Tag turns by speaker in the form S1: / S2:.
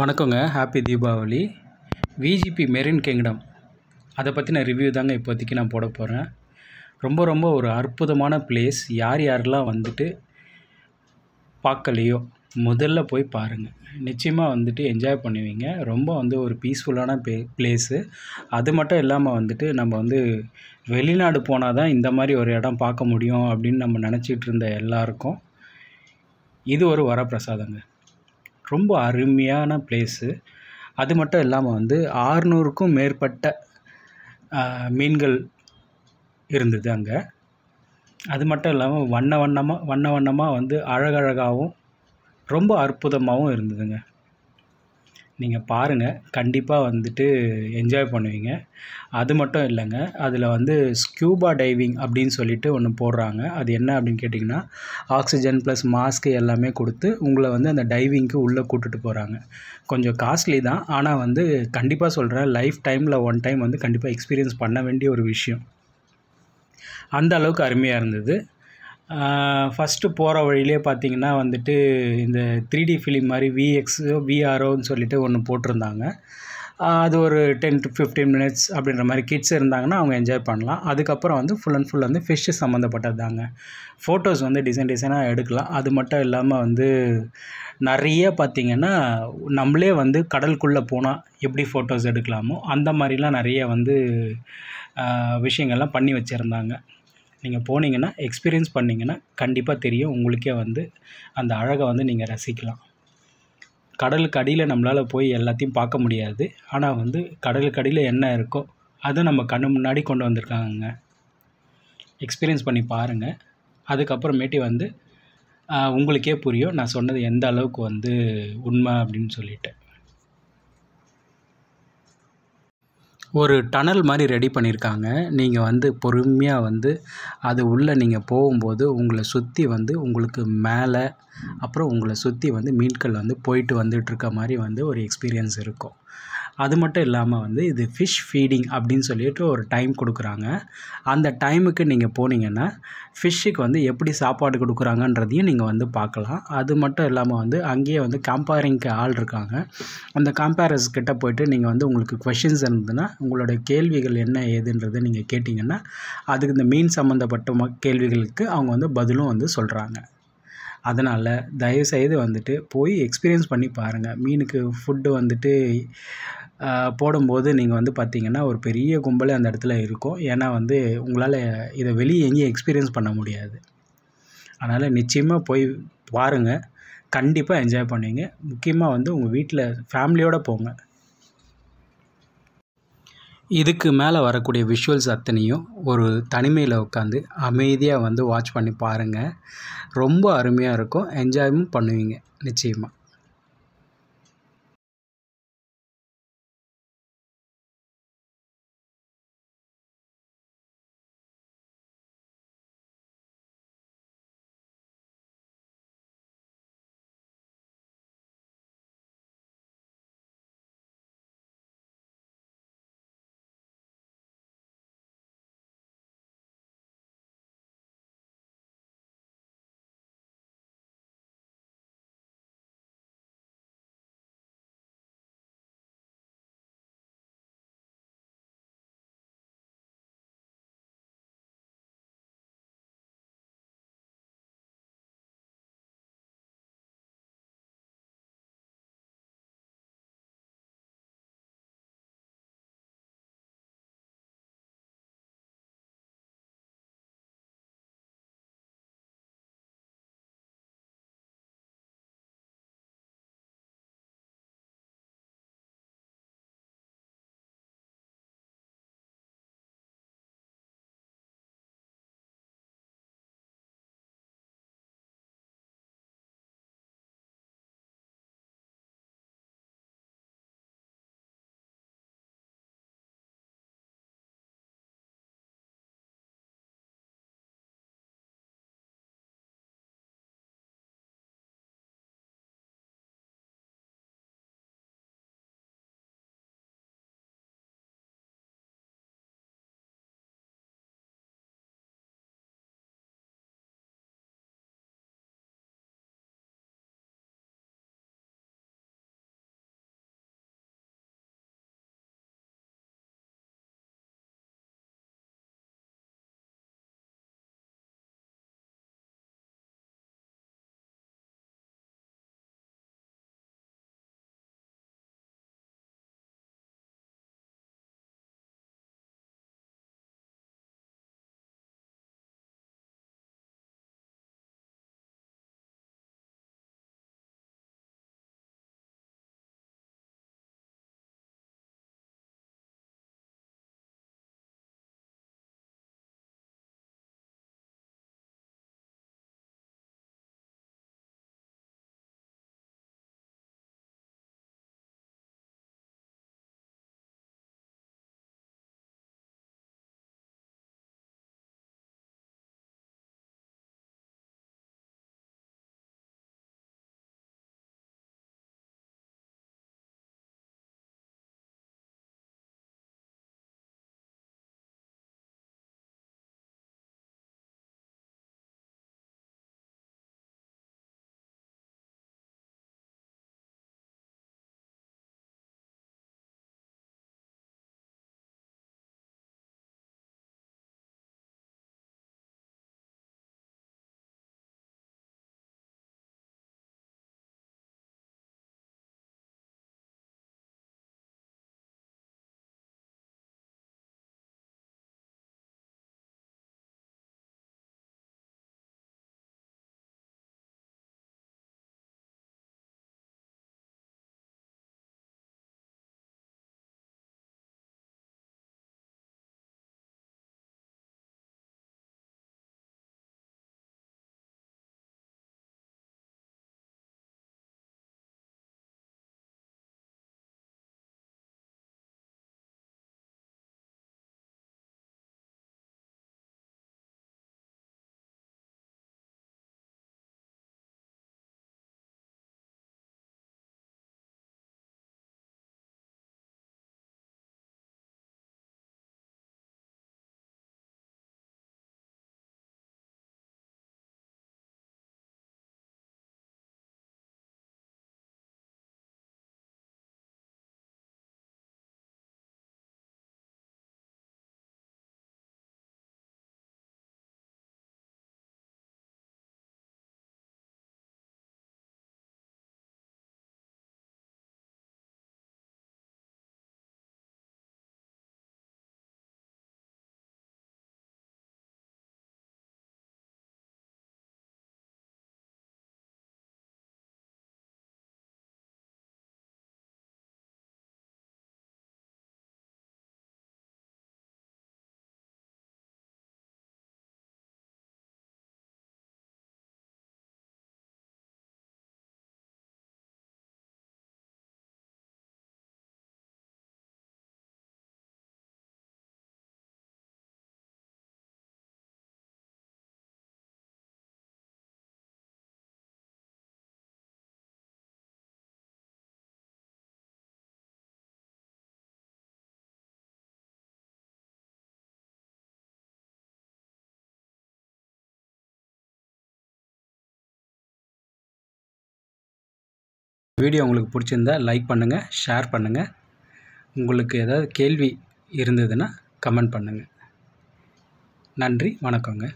S1: வணக்கங்க happy Deepavali VGP marine kingdom அதை பற்றின ரிவ்யூ தாங்க இப்போதைக்கு நான் போட போகிறேன் ரொம்ப ரொம்ப ஒரு அற்புதமான பிளேஸ் யார் யாரெல்லாம் வந்துட்டு பார்க்கலையோ முதல்ல போய் பாருங்கள் நிச்சயமாக வந்துட்டு என்ஜாய் பண்ணுவீங்க ரொம்ப வந்து ஒரு பீஸ்ஃபுல்லான பே பிளேஸு அது மட்டும் இல்லாமல் வந்துட்டு நம்ம வந்து வெளிநாடு போனால் தான் இந்த மாதிரி ஒரு இடம் பார்க்க முடியும் அப்படின்னு நம்ம நினச்சிட்டு இருந்த எல்லாருக்கும் இது ஒரு வரப்பிரசாதங்க ரொம்ப அருமையான பிளேஸு அது மட்டும் இல்லாமல் வந்து ஆறுநூறுக்கும் மேற்பட்ட மீன்கள் இருந்தது அங்கே அது மட்டும் இல்லாமல் வண்ண வண்ணமாக வண்ண வண்ணமாக வந்து அழகழகாகவும் ரொம்ப அற்புதமாகவும் இருந்ததுங்க நீங்கள் பாருங்கள் கண்டிப்பாக வந்துட்டு என்ஜாய் பண்ணுவீங்க அது மட்டும் இல்லைங்க அதில் வந்து ஸ்கியூபா டைவிங் அப்படின்னு சொல்லிட்டு ஒன்று போடுறாங்க அது என்ன அப்படின்னு கேட்டிங்கன்னா ஆக்சிஜன் ப்ளஸ் மாஸ்க்கு எல்லாமே கொடுத்து உங்களை வந்து அந்த டைவிங்க்கு உள்ளே கூட்டுட்டு போகிறாங்க கொஞ்சம் காஸ்ட்லி தான் ஆனால் வந்து கண்டிப்பாக சொல்கிறேன் லைஃப் டைமில் ஒன் டைம் வந்து கண்டிப்பாக எக்ஸ்பீரியன்ஸ் பண்ண வேண்டிய ஒரு விஷயம் அந்த அளவுக்கு அருமையாக இருந்தது ஃபஸ்ட்டு போகிற வழியிலே பார்த்தீங்கன்னா வந்துட்டு இந்த த்ரீ டி ஃபிலிம் மாதிரி விஎக்ஸோ விஆர்ஓன்னு சொல்லிட்டு ஒன்று போட்டிருந்தாங்க அது ஒரு டென் டு ஃபிஃப்டீன் மினிட்ஸ் அப்படின்ற மாதிரி கிட்ஸ் இருந்தாங்கன்னா அவங்க என்ஜாய் பண்ணலாம் அதுக்கப்புறம் வந்து ஃபுல் அண்ட் ஃபுல் வந்து ஃபிஷ்ஷு சம்மந்தப்பட்டது தாங்க ஃபோட்டோஸ் வந்து டிசைன் டிசைனாக எடுக்கலாம் அது மட்டும் இல்லாமல் வந்து நிறைய பார்த்திங்கன்னா நம்மளே வந்து கடலுக்குள்ளே போனால் எப்படி ஃபோட்டோஸ் எடுக்கலாமோ அந்த மாதிரிலாம் நிறைய வந்து விஷயங்கள்லாம் பண்ணி வச்சுருந்தாங்க நீங்கள் போனீங்கன்னா எக்ஸ்பீரியன்ஸ் பண்ணிங்கன்னா கண்டிப்பாக தெரியும் உங்களுக்கே வந்து அந்த அழகை வந்து நீங்கள் ரசிக்கலாம் கடலுக்கு அடியில் நம்மளால் போய் எல்லாத்தையும் பார்க்க முடியாது ஆனால் வந்து கடலுக்கு அடியில் என்ன இருக்கோ அதை நம்ம கண்ணு முன்னாடி கொண்டு வந்திருக்காங்க எக்ஸ்பீரியன்ஸ் பண்ணி பாருங்கள் அதுக்கப்புறமேட்டி வந்து உங்களுக்கே புரியும் நான் சொன்னது எந்த அளவுக்கு வந்து உண்மை அப்படின்னு சொல்லிவிட்டேன் ஒரு டனல் மாதிரி ரெடி பண்ணியிருக்காங்க நீங்கள் வந்து பொறுமையாக வந்து அது உள்ளே நீங்கள் போகும்போது உங்களை சுற்றி வந்து உங்களுக்கு மேலே அப்புறம் உங்களை சுற்றி வந்து மீன்கள் வந்து போயிட்டு வந்துகிட்ருக்க மாதிரி வந்து ஒரு எக்ஸ்பீரியன்ஸ் இருக்கும் அது மட்டும் இல்லாமல் வந்து இது ஃபிஷ் ஃபீடிங் அப்படின்னு சொல்லிட்டு ஒரு டைம் கொடுக்குறாங்க அந்த டைமுக்கு நீங்கள் போனீங்கன்னா ஃபிஷ்ஷுக்கு வந்து எப்படி சாப்பாடு கொடுக்குறாங்கன்றதையும் நீங்கள் வந்து பார்க்கலாம் அது மட்டும் இல்லாமல் வந்து அங்கேயே வந்து கம்பேரிங்க்கு ஆள் இருக்காங்க அந்த கம்பேரஸ் கிட்டே நீங்கள் வந்து உங்களுக்கு கொஷின்ஸ் இருந்ததுன்னா உங்களுடைய கேள்விகள் என்ன ஏதுன்றதை நீங்கள் கேட்டிங்கன்னா அதுக்கு இந்த மீன் சம்மந்தப்பட்ட கேள்விகளுக்கு அவங்க வந்து பதிலும் வந்து சொல்கிறாங்க அதனால் தயவுசெய்து வந்துட்டு போய் எக்ஸ்பீரியன்ஸ் பண்ணி பாருங்கள் மீனுக்கு ஃபுட்டு வந்துட்டு போடும்போது நீங்கள் வந்து பார்த்திங்கன்னா ஒரு பெரிய கும்பலே அந்த இடத்துல இருக்கும் ஏன்னா வந்து உங்களால் இதை வெளியே எங்கேயும் எக்ஸ்பீரியன்ஸ் பண்ண முடியாது அதனால் நிச்சயமாக போய் பாருங்கள் கண்டிப்பாக என்ஜாய் பண்ணுவீங்க முக்கியமாக வந்து உங்கள் வீட்டில் ஃபேமிலியோடு போங்க இதுக்கு மேலே வரக்கூடிய விஷுவல்ஸ் அத்தனையும் ஒரு தனிமையில் உட்காந்து அமைதியாக வந்து வாட்ச் பண்ணி பாருங்கள் ரொம்ப அருமையாக இருக்கும் என்ஜாயும் பண்ணுவீங்க நிச்சயமாக வீடியோ உங்களுக்கு பிடிச்சிருந்தால் லைக் பண்ணுங்கள் ஷேர் பண்ணுங்கள் உங்களுக்கு ஏதாவது கேள்வி இருந்ததுன்னா கமெண்ட் பண்ணுங்கள் நன்றி வணக்கங்க